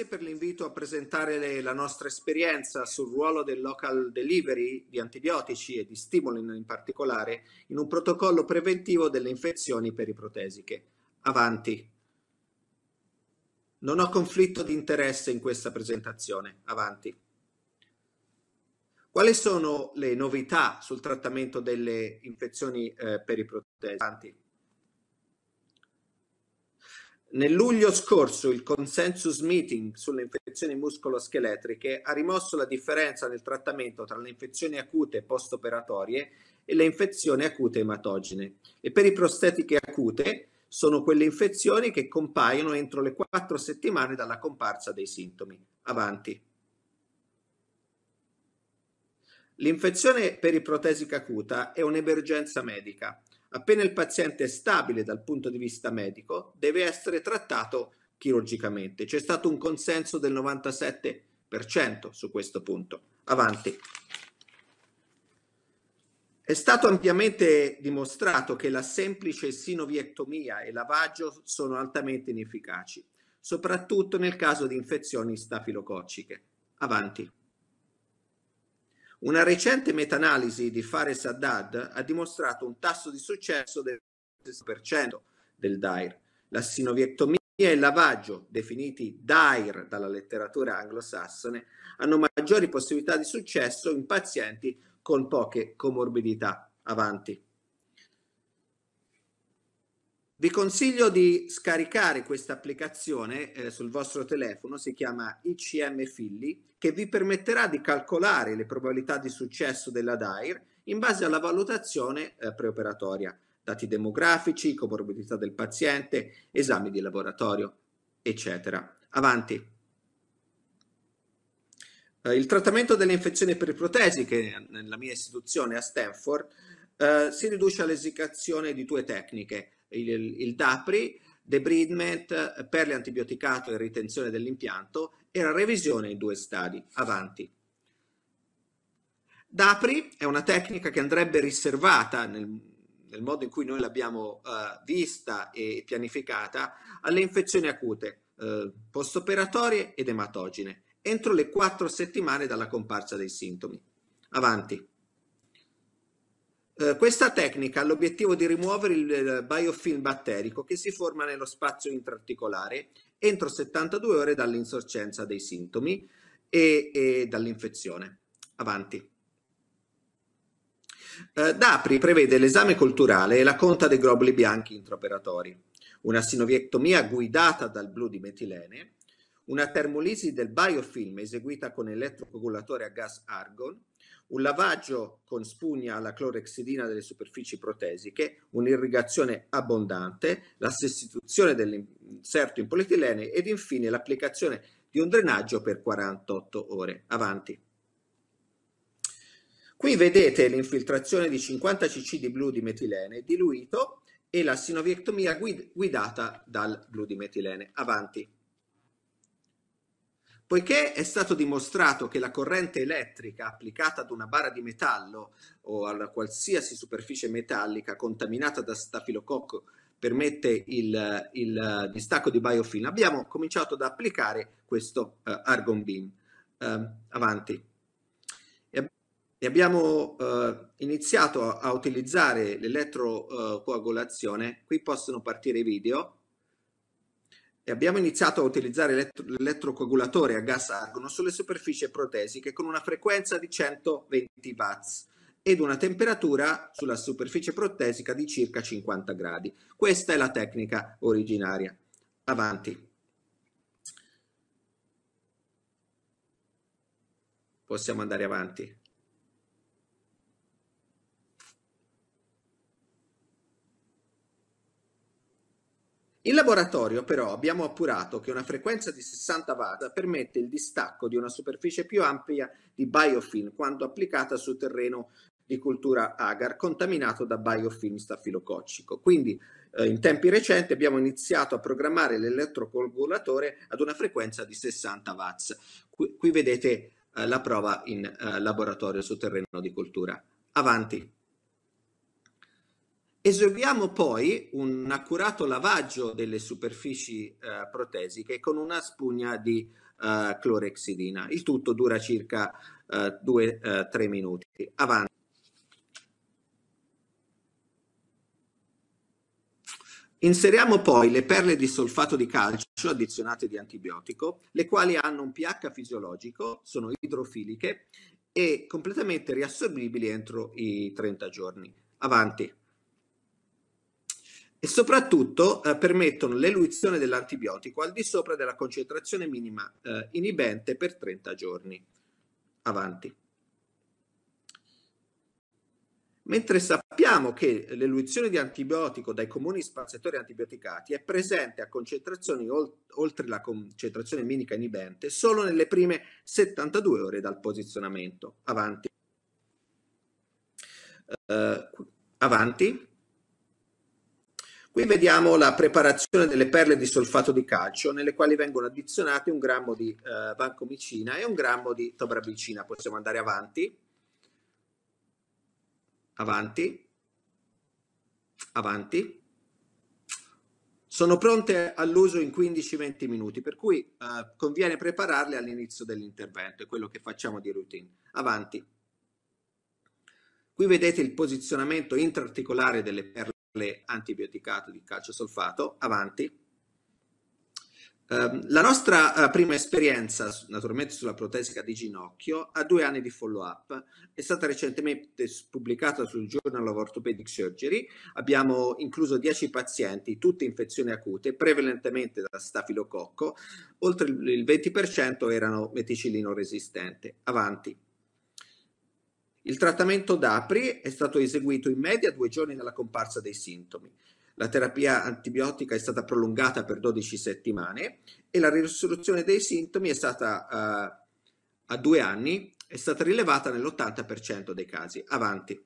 grazie per l'invito a presentare le, la nostra esperienza sul ruolo del local delivery di antibiotici e di stimoli in particolare in un protocollo preventivo delle infezioni periprotesiche. Avanti. Non ho conflitto di interesse in questa presentazione. Avanti. Quali sono le novità sul trattamento delle infezioni eh, periprotesiche? Avanti. Nel luglio scorso il consensus meeting sulle infezioni muscoloscheletriche ha rimosso la differenza nel trattamento tra le infezioni acute postoperatorie e le infezioni acute ematogene. E per i prostetiche acute sono quelle infezioni che compaiono entro le quattro settimane dalla comparsa dei sintomi. Avanti. L'infezione periprotesica acuta è un'emergenza medica Appena il paziente è stabile dal punto di vista medico, deve essere trattato chirurgicamente. C'è stato un consenso del 97% su questo punto. Avanti. È stato ampiamente dimostrato che la semplice sinoviectomia e lavaggio sono altamente inefficaci, soprattutto nel caso di infezioni stafilococciche. Avanti. Una recente meta-analisi di Fares Haddad ha dimostrato un tasso di successo del 60% del DAIR. La sinoviectomia e il lavaggio, definiti DAIR dalla letteratura anglosassone, hanno maggiori possibilità di successo in pazienti con poche comorbidità. Avanti. Vi consiglio di scaricare questa applicazione eh, sul vostro telefono, si chiama ICM Filli, che vi permetterà di calcolare le probabilità di successo della DAIR in base alla valutazione eh, preoperatoria, dati demografici, comorbidità del paziente, esami di laboratorio, eccetera. Avanti. Eh, il trattamento delle infezioni periprotesiche nella mia istituzione a Stanford eh, si riduce all'esicazione di due tecniche, il, il DAPRI, debridement per l'antibioticato e ritenzione dell'impianto e la revisione in due stadi avanti. DAPRI è una tecnica che andrebbe riservata nel, nel modo in cui noi l'abbiamo uh, vista e pianificata alle infezioni acute uh, postoperatorie ed ematogene entro le quattro settimane dalla comparsa dei sintomi. Avanti. Eh, questa tecnica ha l'obiettivo di rimuovere il biofilm batterico che si forma nello spazio intraarticolare entro 72 ore dall'insorgenza dei sintomi e, e dall'infezione. Avanti. Eh, Dapri prevede l'esame culturale e la conta dei globuli bianchi intraoperatori, una sinoviectomia guidata dal blu di metilene, una termolisi del biofilm eseguita con elettrocoagulatore a gas argon, un lavaggio con spugna alla clorexidina delle superfici protesiche, un'irrigazione abbondante, la sostituzione dell'inserto in polietilene ed infine l'applicazione di un drenaggio per 48 ore. Avanti. Qui vedete l'infiltrazione di 50 cc di blu di metilene diluito e la sinoviectomia guidata dal blu di metilene. Avanti. Poiché è stato dimostrato che la corrente elettrica applicata ad una bara di metallo o a qualsiasi superficie metallica contaminata da stafilococco permette il, il distacco di biofilm, abbiamo cominciato ad applicare questo uh, argon beam. Uh, avanti. E abbiamo uh, iniziato a, a utilizzare l'elettrocoagulazione, eh, qui possono partire i video, e abbiamo iniziato a utilizzare l'elettrocoagulatore a gas argono sulle superfici protesiche con una frequenza di 120 watts ed una temperatura sulla superficie protesica di circa 50 gradi. Questa è la tecnica originaria. Avanti. Possiamo andare avanti. In laboratorio però abbiamo appurato che una frequenza di 60 W permette il distacco di una superficie più ampia di biofilm quando applicata su terreno di cultura agar contaminato da biofilm stafilococcico. Quindi eh, in tempi recenti abbiamo iniziato a programmare l'elettrocoagulatore ad una frequenza di 60 watts. Qui, qui vedete eh, la prova in eh, laboratorio su terreno di cultura. Avanti. Eseguiamo poi un accurato lavaggio delle superfici eh, protesiche con una spugna di eh, clorexidina. Il tutto dura circa 2-3 eh, eh, minuti. Avanti. Inseriamo poi le perle di solfato di calcio addizionate di antibiotico, le quali hanno un pH fisiologico, sono idrofiliche e completamente riassorbibili entro i 30 giorni. Avanti e soprattutto eh, permettono l'eluizione dell'antibiotico al di sopra della concentrazione minima eh, inibente per 30 giorni. Avanti. Mentre sappiamo che l'eluizione di antibiotico dai comuni spaziatori antibioticati è presente a concentrazioni oltre la concentrazione minica inibente solo nelle prime 72 ore dal posizionamento. Avanti. Uh, avanti. Qui vediamo la preparazione delle perle di solfato di calcio, nelle quali vengono addizionati un grammo di eh, vancomicina e un grammo di tobrabicina. Possiamo andare avanti. Avanti. Avanti sono pronte all'uso in 15-20 minuti, per cui eh, conviene prepararle all'inizio dell'intervento, è quello che facciamo di routine. Avanti. Qui vedete il posizionamento intraarticolare delle perle antibioticato di calcio solfato, avanti. Eh, la nostra eh, prima esperienza, naturalmente sulla protesica di ginocchio, ha due anni di follow-up, è stata recentemente pubblicata sul Journal of Orthopedic Surgery, abbiamo incluso 10 pazienti, tutte infezioni acute, prevalentemente da stafilococco, oltre il 20% erano meticillino resistente, avanti. Il trattamento d'Apri è stato eseguito in media due giorni dalla comparsa dei sintomi. La terapia antibiotica è stata prolungata per 12 settimane e la risoluzione dei sintomi è stata uh, a due anni, è stata rilevata nell'80% dei casi. Avanti.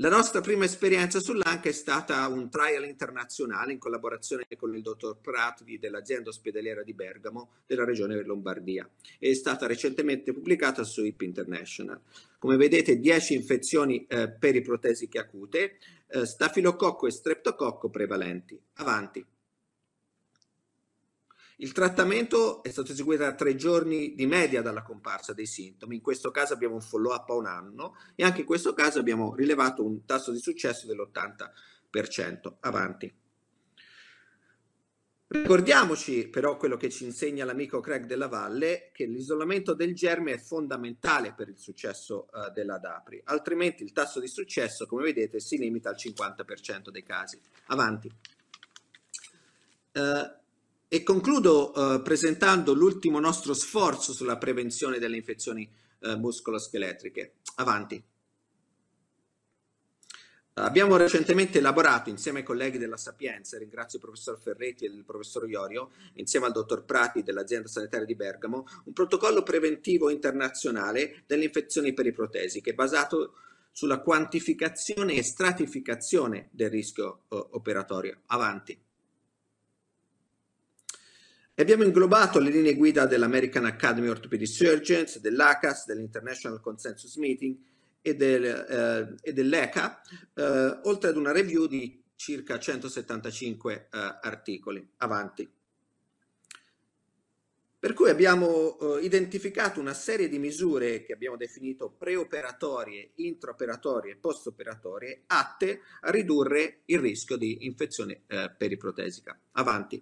La nostra prima esperienza sull'Anca è stata un trial internazionale in collaborazione con il dottor Pratvi dell'azienda ospedaliera di Bergamo della regione Lombardia è stata recentemente pubblicata su IP International. Come vedete 10 infezioni eh, periprotesiche acute, eh, stafilococco e streptococco prevalenti. Avanti. Il trattamento è stato eseguito a tre giorni di media dalla comparsa dei sintomi, in questo caso abbiamo un follow-up a un anno e anche in questo caso abbiamo rilevato un tasso di successo dell'80% avanti. Ricordiamoci però quello che ci insegna l'amico Craig della Valle, che l'isolamento del germe è fondamentale per il successo uh, della DAPRI, altrimenti il tasso di successo, come vedete, si limita al 50% dei casi. Avanti. Uh, e concludo eh, presentando l'ultimo nostro sforzo sulla prevenzione delle infezioni eh, muscoloscheletriche. Avanti. Abbiamo recentemente elaborato insieme ai colleghi della Sapienza, ringrazio il professor Ferretti e il professor Iorio, insieme al dottor Prati dell'azienda sanitaria di Bergamo, un protocollo preventivo internazionale delle infezioni periprotesiche basato sulla quantificazione e stratificazione del rischio eh, operatorio. Avanti. E abbiamo inglobato le linee guida dell'American Academy of Orthopedic Surgeons, dell'ACAS, dell'International Consensus Meeting e, del, eh, e dell'ECA, eh, oltre ad una review di circa 175 eh, articoli avanti. Per cui abbiamo eh, identificato una serie di misure che abbiamo definito preoperatorie, intraoperatorie e postoperatorie atte a ridurre il rischio di infezione eh, periprotesica. Avanti.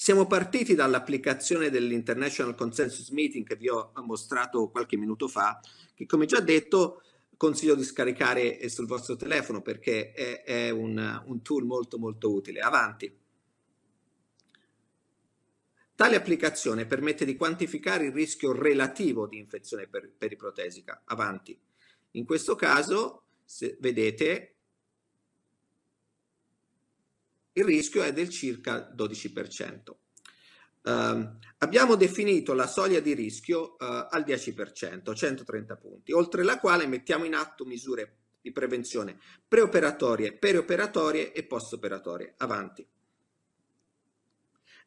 Siamo partiti dall'applicazione dell'International Consensus Meeting che vi ho mostrato qualche minuto fa, che come già detto consiglio di scaricare sul vostro telefono perché è, è un, un tool molto molto utile. Avanti. Tale applicazione permette di quantificare il rischio relativo di infezione per, periprotesica. Avanti. In questo caso, se vedete, il rischio è del circa 12%. Uh, ehm, abbiamo definito la soglia di rischio uh, al 10%, 130 punti, oltre la quale mettiamo in atto misure di prevenzione preoperatorie, perioperatorie e postoperatorie. Avanti.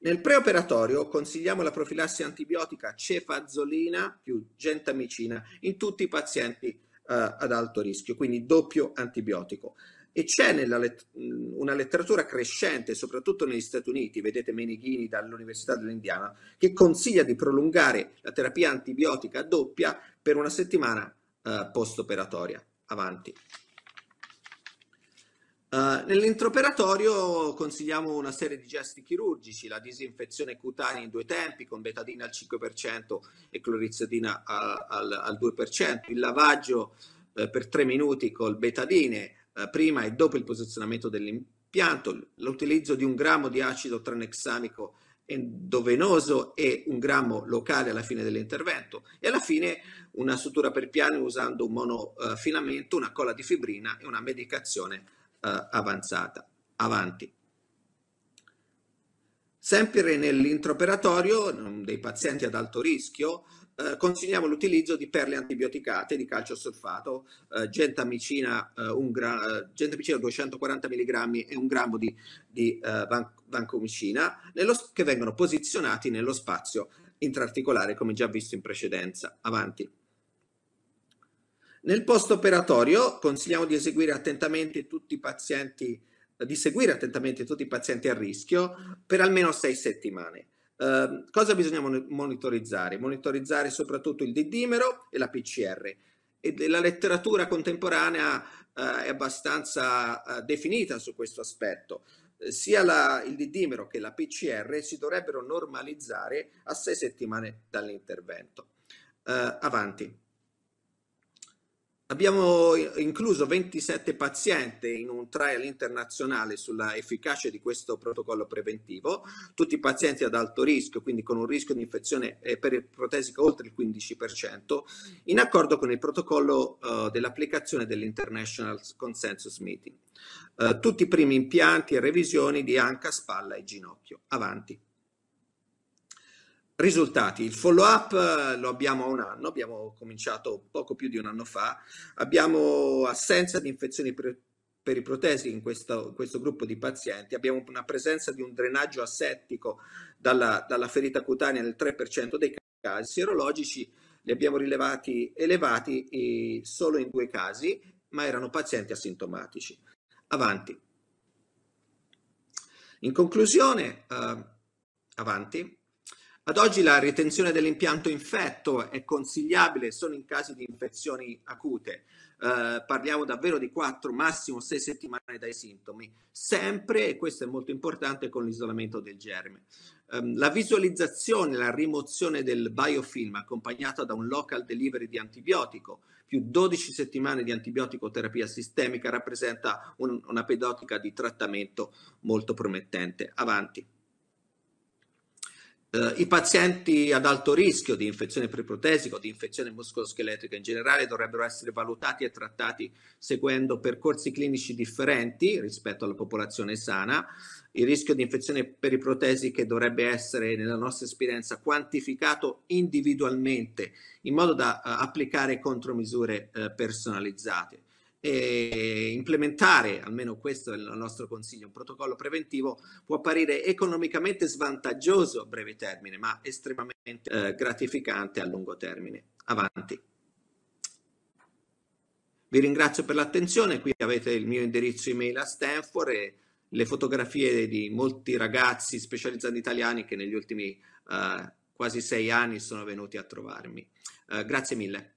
Nel preoperatorio consigliamo la profilassi antibiotica cefazolina più gentamicina in tutti i pazienti eh, ad alto rischio, quindi doppio antibiotico e c'è let- una letteratura crescente, soprattutto negli Stati Uniti, vedete Meneghini dall'Università dell'Indiana, che consiglia di prolungare la terapia antibiotica doppia per una settimana eh, post-operatoria. Avanti. Uh, eh, nell'introperatorio consigliamo una serie di gesti chirurgici, la disinfezione cutanea in due tempi con betadina al 5% e clorizodina a, al, al, 2%, il lavaggio eh, per tre minuti col betadine, eh, prima e dopo il posizionamento dell'impianto, l'utilizzo di un grammo di acido tranexamico endovenoso e un grammo locale alla fine dell'intervento e alla fine una sutura per piano usando un monofilamento, eh, una colla di fibrina e una medicazione eh, avanzata. Avanti. Sempre nell'introperatorio dei pazienti ad alto rischio eh, consigliamo l'utilizzo di perle antibioticate di calcio solfato, eh, gentamicina, eh, gra- eh, gentamicina 240 mg e un grammo di, di eh, van- vancomicina, nello, che vengono posizionati nello spazio intraarticolare come già visto in precedenza. Avanti. Nel post-operatorio consigliamo di eseguire attentamente tutti i pazienti di seguire attentamente tutti i pazienti a rischio per almeno sei settimane. Ehm, cosa bisogna monitorizzare? Monitorizzare soprattutto il didimero e la PCR. E la letteratura contemporanea eh, è abbastanza eh, definita su questo aspetto. Eh, sia la, il didimero che la PCR si dovrebbero normalizzare a sei settimane dall'intervento. Eh, avanti. Abbiamo incluso 27 pazienti in un trial internazionale sulla efficacia di questo protocollo preventivo, tutti pazienti ad alto rischio, quindi con un rischio di infezione eh, per protesica oltre il 15%, in accordo con il protocollo uh, dell'applicazione dell'International Consensus Meeting. Uh, tutti i primi impianti e revisioni di anca, spalla e ginocchio. Avanti. Risultati, il follow up eh, lo abbiamo a un anno, abbiamo cominciato poco più di un anno fa, abbiamo assenza di infezioni pre- periprotesi in questo, questo, gruppo di pazienti, abbiamo una presenza di un drenaggio assettico dalla, dalla ferita cutanea nel 3% dei casi sierologici, li abbiamo rilevati elevati eh, solo in due casi, ma erano pazienti asintomatici. Avanti. In conclusione, eh, avanti. Ad oggi la ritenzione dell'impianto infetto è consigliabile solo in caso di infezioni acute. Eh, parliamo davvero di 4, massimo 6 settimane dai sintomi, sempre, e questo è molto importante, con l'isolamento del germe. Eh, la visualizzazione, la rimozione del biofilm accompagnata da un local delivery di antibiotico più 12 settimane di terapia sistemica rappresenta un, una pedotica di trattamento molto promettente. Avanti. Eh, I pazienti ad alto rischio di infezione preprotesica o di infezione muscoloscheletrica in generale dovrebbero essere valutati e trattati seguendo percorsi clinici differenti rispetto alla popolazione sana. Il rischio di infezione periprotesiche dovrebbe essere, nella nostra esperienza, quantificato individualmente in modo da eh, applicare contromisure eh, personalizzate implementare, almeno questo è il nostro consiglio, un protocollo preventivo può apparire economicamente svantaggioso a breve termine, ma estremamente eh, gratificante a lungo termine. Avanti. Vi ringrazio per l'attenzione, qui avete il mio indirizzo email a Stanford e le fotografie di molti ragazzi specializzati italiani che negli ultimi eh, quasi sei anni sono venuti a trovarmi. Eh, grazie mille.